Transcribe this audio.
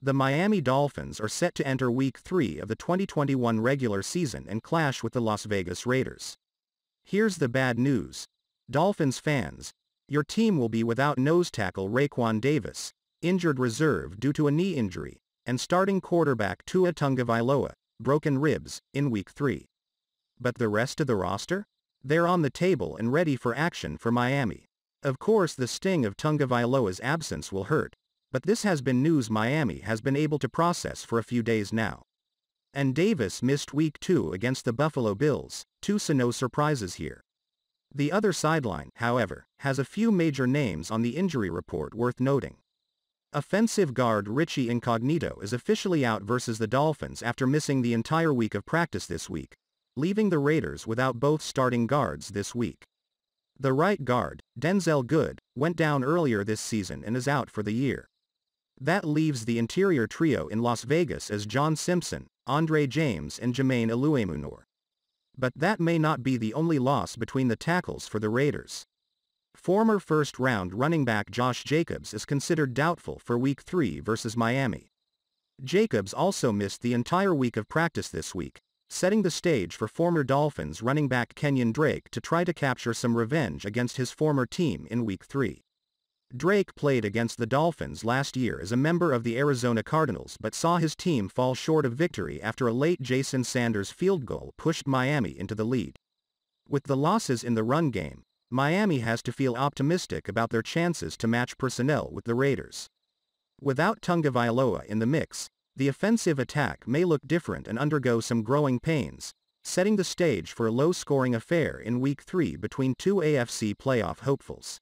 The Miami Dolphins are set to enter Week 3 of the 2021 regular season and clash with the Las Vegas Raiders. Here's the bad news. Dolphins fans, your team will be without nose tackle Raquan Davis, injured reserve due to a knee injury, and starting quarterback Tua Tungavailoa, broken ribs, in Week 3. But the rest of the roster? They're on the table and ready for action for Miami. Of course the sting of Tungavailoa's absence will hurt, but this has been news Miami has been able to process for a few days now. And Davis missed week two against the Buffalo Bills, two so no surprises here. The other sideline, however, has a few major names on the injury report worth noting. Offensive guard Richie Incognito is officially out versus the Dolphins after missing the entire week of practice this week, leaving the Raiders without both starting guards this week. The right guard, Denzel Good, went down earlier this season and is out for the year. That leaves the interior trio in Las Vegas as John Simpson, Andre James and Jermaine Eluemunor. But that may not be the only loss between the tackles for the Raiders. Former first-round running back Josh Jacobs is considered doubtful for Week 3 versus Miami. Jacobs also missed the entire week of practice this week, setting the stage for former Dolphins running back Kenyon Drake to try to capture some revenge against his former team in Week 3. Drake played against the Dolphins last year as a member of the Arizona Cardinals but saw his team fall short of victory after a late Jason Sanders field goal pushed Miami into the lead. With the losses in the run game, Miami has to feel optimistic about their chances to match personnel with the Raiders. Without Tonga Vailoa in the mix, the offensive attack may look different and undergo some growing pains, setting the stage for a low-scoring affair in Week 3 between two AFC playoff hopefuls.